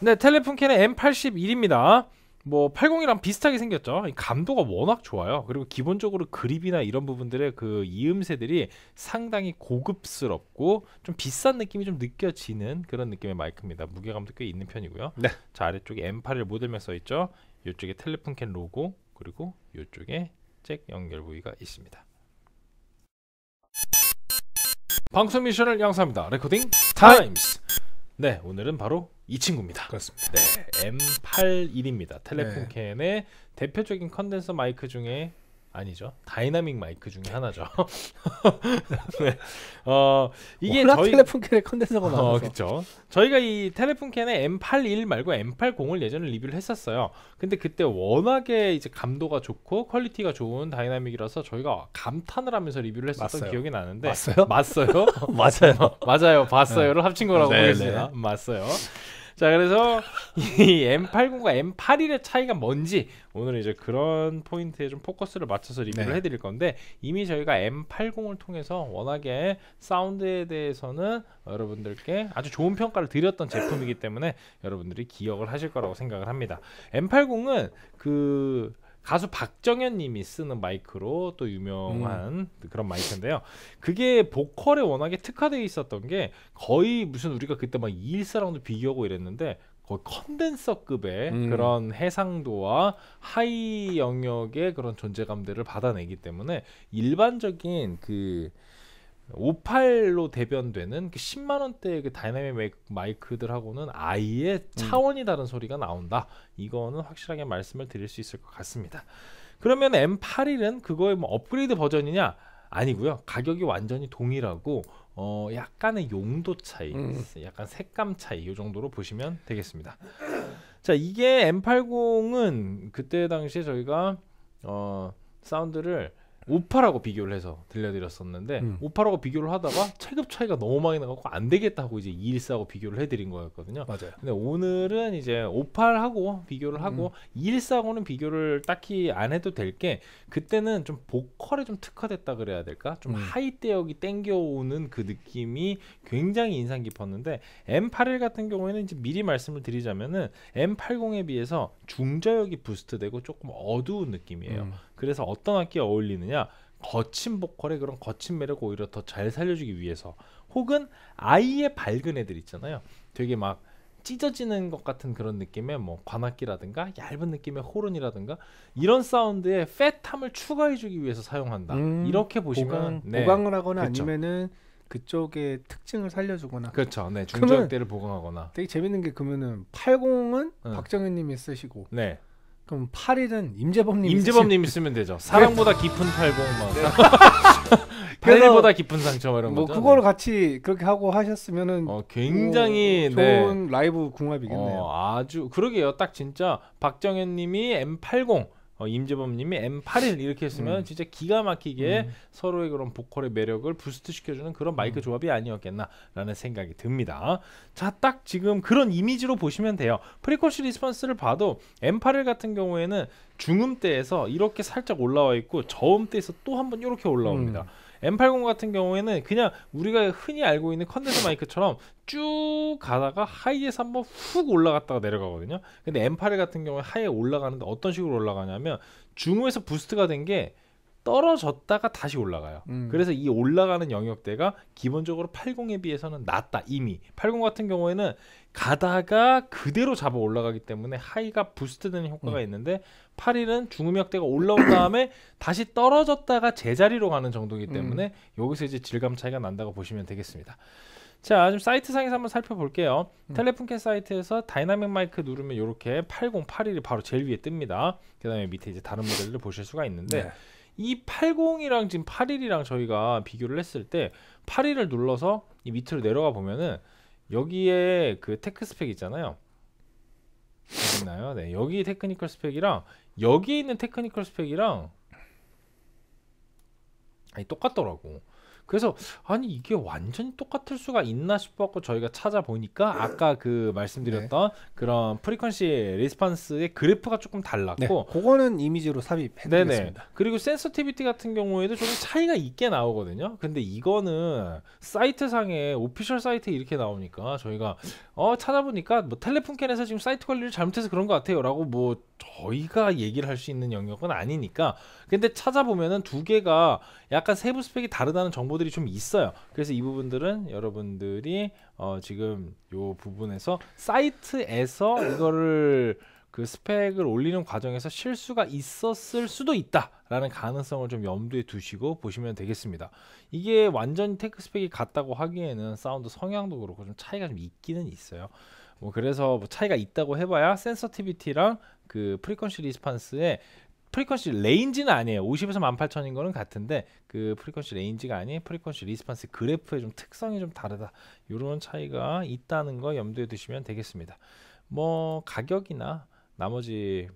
네, 텔레폰캔은 M81입니다. 뭐 80이랑 비슷하게 생겼죠. 감도가 워낙 좋아요. 그리고 기본적으로 그립이나 이런 부분들의 그 이음새들이 상당히 고급스럽고 좀 비싼 느낌이 좀 느껴지는 그런 느낌의 마이크입니다. 무게감도 꽤 있는 편이고요. 네. 자 아래쪽에 M81 모델명 써 있죠. 이쪽에 텔레폰캔 로고 그리고 이쪽에 잭 연결 부위가 있습니다. 방송 미션을 양성합니다. 레코딩 타임스. 네, 오늘은 바로 이 친구입니다. 그렇습니다. 네, M81입니다. 텔레폰캔의 네. 대표적인 컨덴서 마이크 중에 아니죠. 다이나믹 마이크 중에 하나죠. 네. 어, 이게 저희 텔레폰캔의 컨덴서가 나와서. 어, 그렇죠. 저희가 이 텔레폰캔의 M81 말고 M80을 예전에 리뷰를 했었어요. 근데 그때 워낙에 이제 감도가 좋고 퀄리티가 좋은 다이나믹이라서 저희가 감탄을 하면서 리뷰를 했었던 맞어요. 기억이 나는데 맞어요? 맞어요? 맞아요. 맞아요. 봤어요를 네. 합친 거라고 네, 보겠습니다. 네. 맞어요. 자, 그래서 이 M80과 M81의 차이가 뭔지 오늘 이제 그런 포인트에 좀 포커스를 맞춰서 리뷰를 네. 해드릴 건데 이미 저희가 M80을 통해서 워낙에 사운드에 대해서는 여러분들께 아주 좋은 평가를 드렸던 제품이기 때문에 여러분들이 기억을 하실 거라고 생각을 합니다. M80은 그 가수 박정현 님이 쓰는 마이크로 또 유명한 음. 그런 마이크인데요. 그게 보컬에 워낙에 특화되어 있었던 게 거의 무슨 우리가 그때 막이일사랑도 비교하고 이랬는데 거의 컨덴서급의 음. 그런 해상도와 하이 영역의 그런 존재감들을 받아내기 때문에 일반적인 그 58로 대변되는 그 10만 원대의 그 다이나믹 마이크들하고는 아예 음. 차원이 다른 소리가 나온다. 이거는 확실하게 말씀을 드릴 수 있을 것 같습니다. 그러면 M81은 그거의 뭐 업그레이드 버전이냐? 아니고요. 가격이 완전히 동일하고 어 약간의 용도 차이, 음. 약간 색감 차이 이 정도로 보시면 되겠습니다. 자, 이게 M80은 그때 당시에 저희가 어 사운드를 오팔하고 비교를 해서 들려드렸었는데 음. 우파라고 비교를 하다가 체급 차이가 너무 많이 나갖고 안 되겠다 하고 이제 214하고 비교를 해드린 거였거든요. 맞아요. 근데 오늘은 이제 오팔하고 비교를 하고 음. 214하고는 비교를 딱히 안 해도 될 게 그때는 좀 보컬에 좀 특화됐다 그래야 될까? 좀 음. 하이대역이 땡겨오는 그 느낌이 굉장히 인상 깊었는데 M81 같은 경우에는 이제 미리 말씀을 드리자면은 M80에 비해서 중저역이 부스트되고 조금 어두운 느낌이에요. 음. 그래서 어떤 악기에 어울리느냐 거친 보컬의 그런 거친 매력 오히려 더 잘 살려주기 위해서 혹은 아예 밝은 애들 있잖아요 되게 막 찢어지는 것 같은 그런 느낌의 뭐 관악기라든가 얇은 느낌의 호른이라든가 이런 사운드에 팻함을 추가해주기 위해서 사용한다 음, 이렇게 보시면 보강, 네. 을 하거나 그쵸. 그렇죠. 아니면은 그쪽의 특징을 살려주거나 그렇죠 네 중저음대를 보강하거나 되게 재밌는 게 그러면은 80은 응. 박정현님이 쓰시고 네 그럼 8일은 임재범님 임재범님이 쓰면 되죠. 네. 사랑보다 깊은 80만. 8일보다 깊은 상처 이런 뭐 거죠. 그거를 네. 같이 그렇게 하고 하셨으면은 어, 굉장히 뭐 좋은 네. 라이브 궁합이겠네요. 어, 아주 그러게요. 딱 진짜 박정현님이 M80 어, 임재범님이 M81 이렇게 했으면 음. 진짜 기가 막히게 음. 서로의 그런 보컬의 매력을 부스트시켜주는 그런 마이크 음. 조합이 아니었겠나라는 생각이 듭니다. 자, 딱 지금 그런 이미지로 보시면 돼요. 프리코시 리스폰스를 봐도 M81 같은 경우에는 중음대에서 이렇게 살짝 올라와 있고 저음대에서 또 한번 이렇게 올라옵니다. 음. M80 같은 경우에는 그냥 우리가 흔히 알고 있는 컨덴서 마이크처럼 쭉 가다가 하이에서 한번 훅 올라갔다가 내려가거든요. 근데 M81 같은 경우에 하이에 올라가는데 어떤 식으로 올라가냐면 중후에서 부스트가 된 게 떨어졌다가 다시 올라가요. 음. 그래서 이 올라가는 영역대가 기본적으로 80에 비해서는 낮다 이미. 80 같은 경우에는 가다가 그대로 잡아 올라가기 때문에 하이가 부스트되는 효과가 음. 있는데 8일은 중음역대가 올라온 다음에 다시 떨어졌다가 제자리로 가는 정도이기 음. 때문에 음. 여기서 이제 질감 차이가 난다고 보시면 되겠습니다. 자, 지금 사이트상에서 한번 살펴볼게요. 음. 텔레폰캐 사이트에서 다이나믹 마이크 누르면 이렇게 8081이 바로 제일 위에 뜹니다. 그 다음에 밑에 이제 다른 모델을 보실 수가 있는데 네. 이 80이랑 지금 81이랑 저희가 비교를 했을 때 81을 눌러서 이 밑으로 내려가 보면은 여기에 그 테크 스펙 있잖아요. 있나요? 네, 여기 테크니컬 스펙이랑 여기 있는 테크니컬 스펙이랑 아니 똑같더라고 그래서 아니 이게 완전히 똑같을 수가 있나 싶었고 저희가 찾아보니까 네. 아까 그 말씀드렸던 네. 그런 프리퀀시 리스판스의 그래프가 조금 달랐고 네. 그거는 이미지로 삽입해드리겠습니다. 그리고 센서티비티 같은 경우에도 조금 차이가 있게 나오거든요. 근데 이거는 사이트상에 오피셜 사이트에 이렇게 나오니까 저희가 어 찾아보니까 뭐 텔레폰캔에서 지금 사이트 관리를 잘못해서 그런 것 같아요라고 뭐 저희가 얘기를 할 수 있는 영역은 아니니까 근데 찾아보면은 두 개가 약간 세부 스펙이 다르다는 정보 경우들이 좀 있어요. 그래서 이 부분들은 여러분들이 어, 지금 요 부분에서 사이트에서 이거를 그 스펙을 올리는 과정에서 실수가 있었을 수도 있다라는 가능성을 좀 염두에 두시고 보시면 되겠습니다. 이게 완전 히 테크 스펙이 같다고 하기에는 사운드 성향도 그렇고 좀 차이가 좀 있기는 있어요. 뭐 그래서 뭐 차이가 있다고 해봐야 센서티비티랑 그 프리퀀시 리스판스의 프리퀀시 레인지는 아니에요. 50에서 18,000인 거는 같은데 그 프리퀀시 레인지가 아닌 프리퀀시 리스판스 그래프의 좀 특성이 좀 다르다. 이런 차이가 있다는 거 염두에 두시면 되겠습니다. 뭐 가격이나 나머지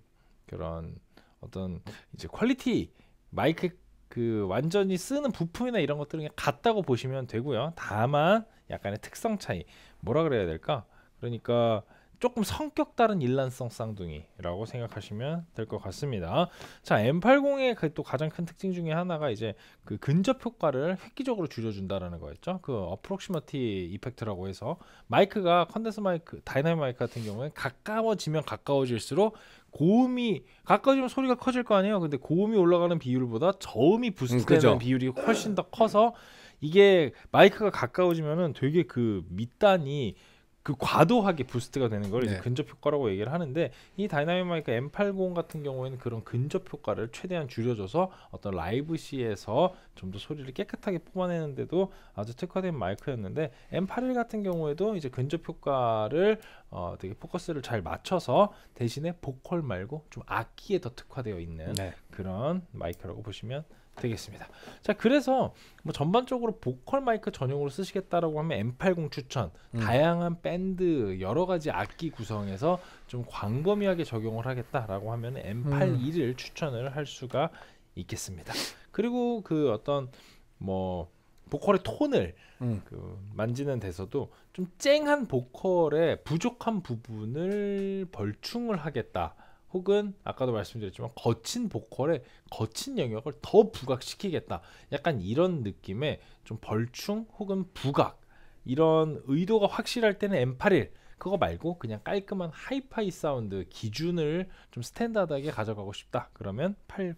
그런 어떤 이제 퀄리티 마이크 그 완전히 쓰는 부품이나 이런 것들은 그냥 같다고 보시면 되고요. 다만 약간의 특성 차이. 뭐라 그래야 될까? 그러니까 조금 성격 다른 일란성 쌍둥이라고 생각하시면 될 것 같습니다. 자, M80의 그또 가장 큰 특징 중에 하나가 이제 그 근접 효과를 획기적으로 줄여준다라는 거였죠. 그 어프록시머티 이펙트라고 해서 마이크가 컨덴서 마이크, 다이나믹 마이크 같은 경우에 가까워지면 가까워질수록 고음이 가까워지면 소리가 커질 거 아니에요. 근데 고음이 올라가는 비율보다 저음이 부스트되는 음, 비율이 훨씬 더 커서 이게 마이크가 가까워지면은 되게 그 밑단이 그 과도하게 부스트가 되는 걸 네. 근접 효과라고 얘기를 하는데 이 다이나믹마이크 M80 같은 경우에는 그런 근접 효과를 최대한 줄여줘서 어떤 라이브 시에서 좀 더 소리를 깨끗하게 뽑아내는데도 아주 특화된 마이크였는데 M81 같은 경우에도 이제 근접 효과를 어, 되게 포커스를 잘 맞춰서 대신에 보컬 말고 좀 악기에 더 특화되어 있는 네. 그런 마이크라고 보시면 되겠습니다. 자, 그래서 뭐 전반적으로 보컬 마이크 전용으로 쓰시겠다라고 하면 M80 추천. 음. 다양한 밴드 여러 가지 악기 구성에서 좀 광범위하게 적용을 하겠다라고 하면 M81을 음. 추천을 할 수가 있겠습니다. 그리고 그 어떤 뭐 보컬의 톤을 음. 그 만지는 데서도 좀 쨍한 보컬의 부족한 부분을 벌충을 하겠다. 혹은 아까도 말씀드렸지만 거친 보컬의 거친 영역을 더 부각시키겠다. 약간 이런 느낌의 좀 벌충 혹은 부각 이런 의도가 확실할 때는 M81 그거 말고 그냥 깔끔한 하이파이 사운드 기준을 좀 스탠다드하게 가져가고 싶다. 그러면 80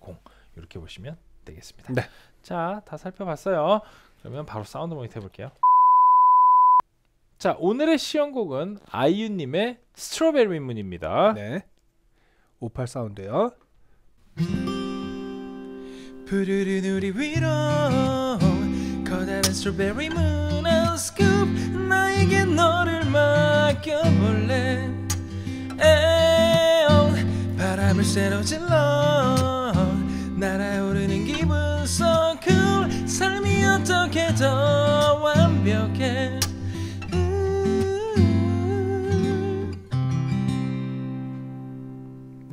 이렇게 보시면 되겠습니다. 네. 자, 다 살펴봤어요. 그러면 바로 사운드 모니터 해볼게요 자 오늘의 시연곡은 아이유님의 스트로베리 문입니다 네. 58 사운드요. 푸르른 우리 위로 커다란 스트로베리 문한 스쿱 나에게 너를 맡겨볼래 바람을 새로 질러 날아오르는 기분 속 어떻게 더 완벽해 음.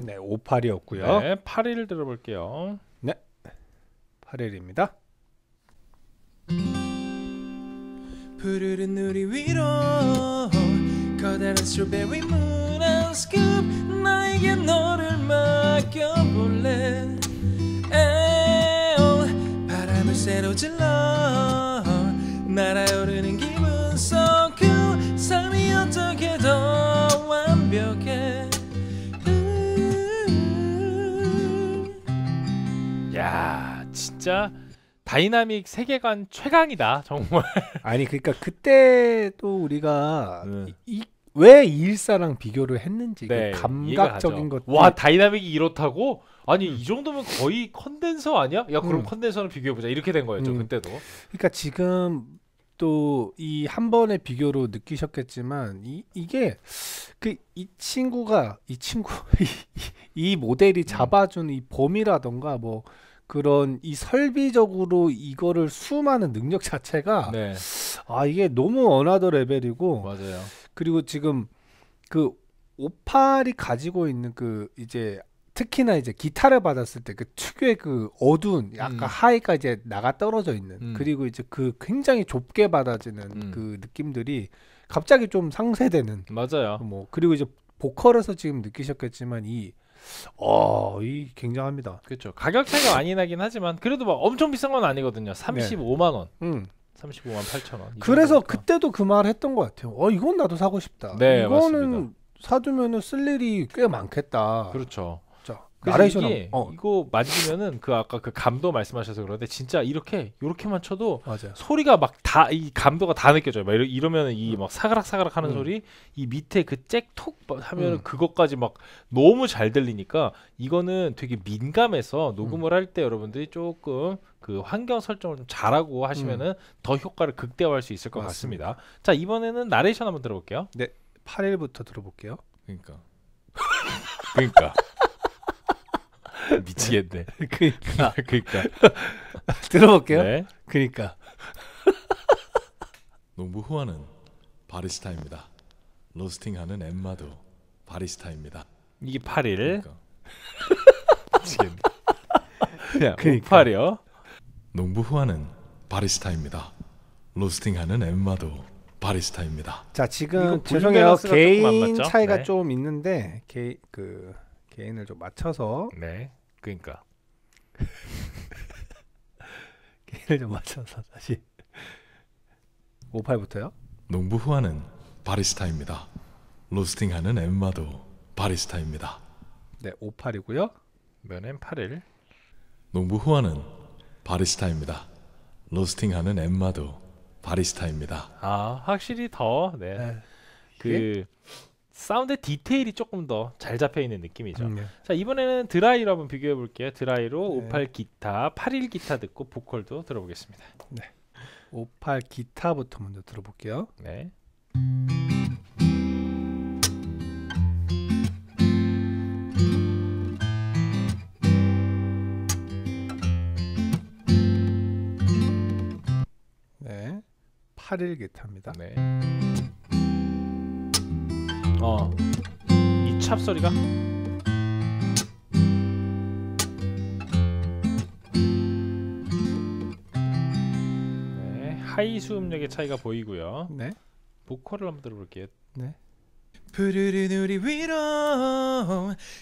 네, 58이었고요. 네, 8일 들어볼게요. 네. 8일입니다. 푸르른 우리 위로 커다란 스트로베리 문한 스쿱 나에게 너를 맡겨볼래 에올 바람을 새로 질러 날아오르는 기분 속 그 삶이 어떻게 더 완벽해 음. 야 진짜 다이나믹 세계관 최강이다 정말 아니 그러니까 그때 또 우리가 네. 이, 왜 일사랑 비교를 했는지 그 네, 감각적인 것와 다이나믹이 이렇다고 아니 이 정도면 거의 컨덴서 아니야? 야 그럼 음. 컨덴서랑 비교해보자 이렇게 된 거였죠 음. 그때도 그러니까 지금 또이한 번의 비교로 느끼셨겠지만 이, 이게 그 이 친구가 이 친구 이, 이 모델이 음. 잡아준 이 범위라던가 뭐 그런 이 설비적으로 이거를 수많은 능력 자체가 네. 아 이게 너무 어나더 레벨이고 맞아요. 그리고 지금 그 오팔이 가지고 있는 그 이제 특히나 이제 기타를 받았을 때 그 특유의 그 어두운 약간 음. 하이가 이제 나가 떨어져 있는 음. 그리고 이제 그 굉장히 좁게 받아지는 음. 그 느낌들이 갑자기 좀 상쇄되는 맞아요. 뭐 그리고 이제 보컬에서 지금 느끼셨겠지만 이 어, 이 굉장합니다. 그렇죠. 가격 차이가 많이 나긴 하지만 그래도 막 엄청 비싼 건 아니거든요. 35만 원. 네. 음. 35만 8천 원. 그래서 정도니까. 그때도 그말을 했던 것 같아요. 어, 이건 나도 사고 싶다. 네, 이거는 맞습니다. 사두면은 쓸 일이 꽤 많겠다. 그렇죠. 그 나레이션 이게 어. 이거 만지면은그 아까 그 감도 말씀하셔서 그런데 진짜 이렇게 이렇게만 쳐도 맞아요. 소리가 막 다 이 감도가 다 느껴져요. 막 이러, 면은이 막 사그락 사그락 하는 음. 소리 이 밑에 그 잭톡 하면은 음. 그것까지 막 너무 잘 들리니까 이거는 되게 민감해서 녹음을 음. 할때 여러분들이 조금 그 환경 설정을 좀 잘하고 하시면은 음. 더 효과를 극대화할 수 있을 것 맞습니다. 같습니다. 자 이번에는 나레이션 한번 들어볼게요. 네, 8일부터 들어볼게요. 그러니까. 그러니까. 미치겠네. 그니까. 아, 그니까. 들어볼게요. 네. 그니까. 농부 후아는 바리스타입니다. 로스팅하는 엠마도 바리스타입니다. 이게 8일. 그러 그러니까. 그냥 그이요 그러니까. 농부 후아는 바리스타입니다. 로스팅하는 엠마도 바리스타입니다. 자 지금 죄송해요 개인 차이가 네. 좀 있는데 개, 그 개인을 좀 맞춰서 네. 그러니까 게임을 좀 맞춰서 다시 58부터요? 농부 후아는 바리스타입니다. 로스팅하는 엠마도 바리스타입니다. 네, 58이고요. 면은 8일. 농부 후아는 바리스타입니다. 로스팅하는 엠마도 바리스타입니다. 아, 확실히 더 네. 네. 그 사운드 디테일이 조금 더 잘 잡혀 있는 느낌이죠. 음, 네. 자 이번에는 드라이로 한번 비교해 볼게요. 드라이로 네. 58 기타, 81 기타 듣고 보컬도 들어보겠습니다. 네. 58 기타부터 먼저 들어볼게요. 네. 네. 81 기타입니다. 네. 어. 이 찹 소리가 네, 하이 수음력의 차이가 보이고요. 네. 보컬을 한번 들어볼게요. 네. 푸르른 우리 위로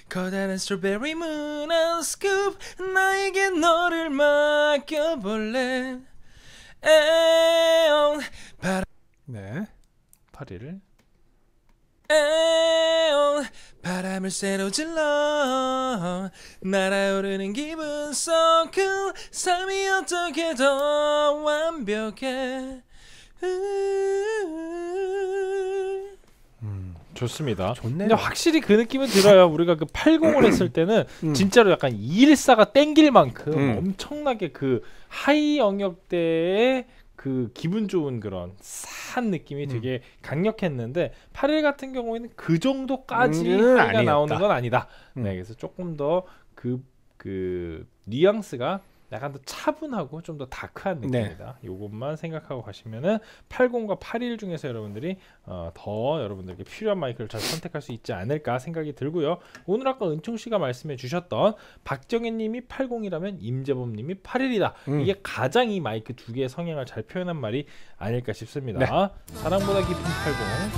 커다란 스트로베리 문한 스쿱 나에게 너를 맡겨볼래 에온 바네 파리를 에옹 바람을 새로 질러 날아오르는 기분 속 그 삶이 어떻게 더 완벽해 음. 좋습니다. 좋네요. 근데 확실히 그 느낌은 들어요. 우리가 그 80을 했을 때는 음. 진짜로 약간 214가 땡길 만큼 음. 엄청나게 그 하이 영역대의 그 기분 좋은 그런 싸 느낌이 음. 되게 강력했는데 8일 같은 경우에는 그 정도까지 음, 가 나오는 건 아니다. 네, 음. 네, 그래서 조금 더 그그 그 뉘앙스가 약간 더 차분하고 좀 더 다크한 네. 느낌이다. 네. 이것만 생각하고 가시면은 80과 81 중에서 여러분들이 어, 더여러분들에 필요한 마이크를 잘 선택할 수 있지 않을까 생각이 들고요. 오늘 아까 은총 씨가 말씀해 주셨던 박정현 님이 80이라면 임재범 님이 81이다. 음. 이게 가장 이 마이크 두 개의 성향을 잘 표현한 말이 아닐까 싶습니다. 네. 사랑보다 깊은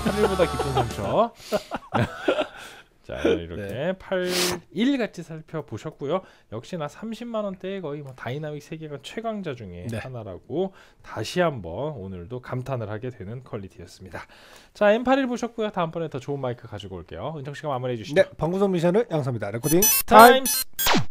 80, 81보다 깊은 상처. 자 네. 이렇게 네. 81 같이 살펴보셨고요. 역시나 30만 원대에 거의 뭐 다이나믹 세계관 최강자 중에 네. 하나라고 다시 한번 오늘도 감탄을 하게 되는 퀄리티였습니다. 자 M81 보셨고요. 다음번에 더 좋은 마이크 가지고 올게요. 은정 씨가 마무리해 주시죠. 네, 방구석 미션을 양성합니다. 레코딩 타임스. 타임.